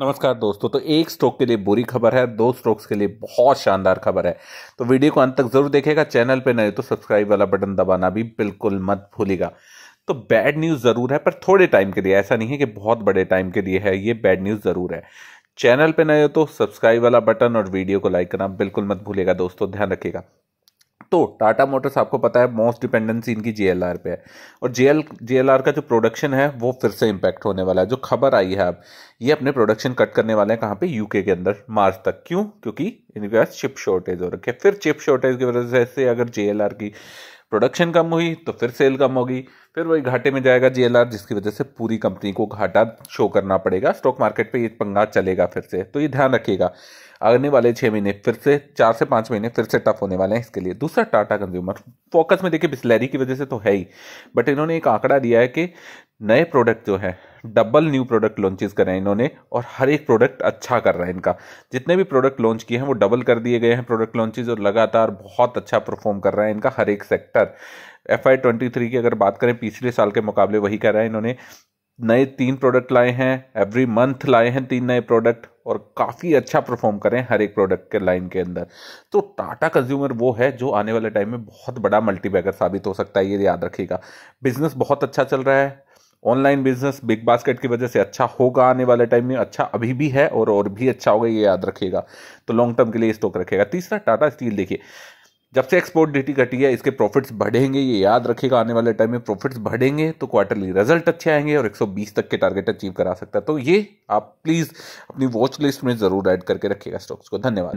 नमस्कार दोस्तों तो एक स्ट्रोक के लिए बुरी खबर है दो स्ट्रोक्स के लिए बहुत शानदार खबर है तो वीडियो को अंत तक जरूर देखेगा चैनल पे नए तो सब्सक्राइब वाला बटन दबाना भी बिल्कुल मत भूलेगा तो बैड न्यूज़ ज़रूर है पर थोड़े टाइम के लिए ऐसा नहीं है कि बहुत बड़े टाइम के लिए है ये बैड न्यूज़ ज़रूर है चैनल पर नए हो तो सब्सक्राइब वाला बटन और वीडियो को लाइक करना बिल्कुल मत भूलेगा दोस्तों ध्यान रखिएगा तो टाटा मोटर्स आपको पता है मोस्ट डिपेंडेंसी इनकी जे पे है और जे एल का जो प्रोडक्शन है वो फिर से इम्पैक्ट होने वाला है जो खबर आई है अब ये अपने प्रोडक्शन कट करने वाले हैं कहाँ पे यूके के अंदर मार्च तक क्यों क्योंकि इनके पास चिप शॉर्टेज हो रखी है फिर चिप शॉर्टेज की वजह से अगर जे की प्रोडक्शन कम हुई तो फिर सेल कम होगी फिर वही घाटे में जाएगा जीएलआर जिसकी वजह से पूरी कंपनी को घाटा शो करना पड़ेगा स्टॉक मार्केट पे ये पंगा चलेगा फिर से तो ये ध्यान रखिएगा आने वाले छः महीने फिर से चार से पाँच महीने फिर से टफ होने वाले हैं इसके लिए दूसरा टाटा कंज्यूमर फोकस में देखिए बिस्लैरी की वजह से तो है ही बट इन्होंने एक आंकड़ा दिया है कि नए प्रोडक्ट जो है डबल न्यू प्रोडक्ट लॉन्चेस करे हैं इन्होंने और हर एक प्रोडक्ट अच्छा कर रहा है इनका जितने भी प्रोडक्ट लॉन्च किए हैं वो डबल कर दिए गए हैं प्रोडक्ट लॉन्चेज और लगातार बहुत अच्छा परफॉर्म कर रहा है इनका हर एक sector F I twenty three की अगर बात करें पिछले साल के मुकाबले वही कर रहा है इन्होंने नए तीन प्रोडक्ट लाए हैं एवरी मंथ लाए हैं तीन नए प्रोडक्ट और काफ़ी अच्छा परफॉर्म करें हर एक प्रोडक्ट के लाइन के अंदर तो टाटा कंज्यूमर वो है जो आने वाले टाइम में बहुत बड़ा मल्टीबैगर साबित हो सकता है ये याद रखिएगा बिजनेस बहुत अच्छा चल रहा है ऑनलाइन बिजनेस बिग बास्केट की वजह से अच्छा होगा आने वाले टाइम में अच्छा अभी भी है और और भी अच्छा होगा ये याद रखिएगा तो लॉन्ग टर्म के लिए स्टॉक रखेगा तीसरा टाटा स्टील देखिए जब से एक्सपोर्ट ड्यूटी घटी है इसके प्रॉफिट्स बढ़ेंगे ये याद रखेगा आने वाले टाइम में प्रॉफिट्स बढ़ेंगे तो क्वार्टरली रिजल्ट अच्छे आएंगे और 120 तक के टारगेट अचीव करा सकता है तो ये आप प्लीज़ अपनी वॉच लिस्ट में ज़रूर ऐड करके रखिएगा स्टॉक्स को धन्यवाद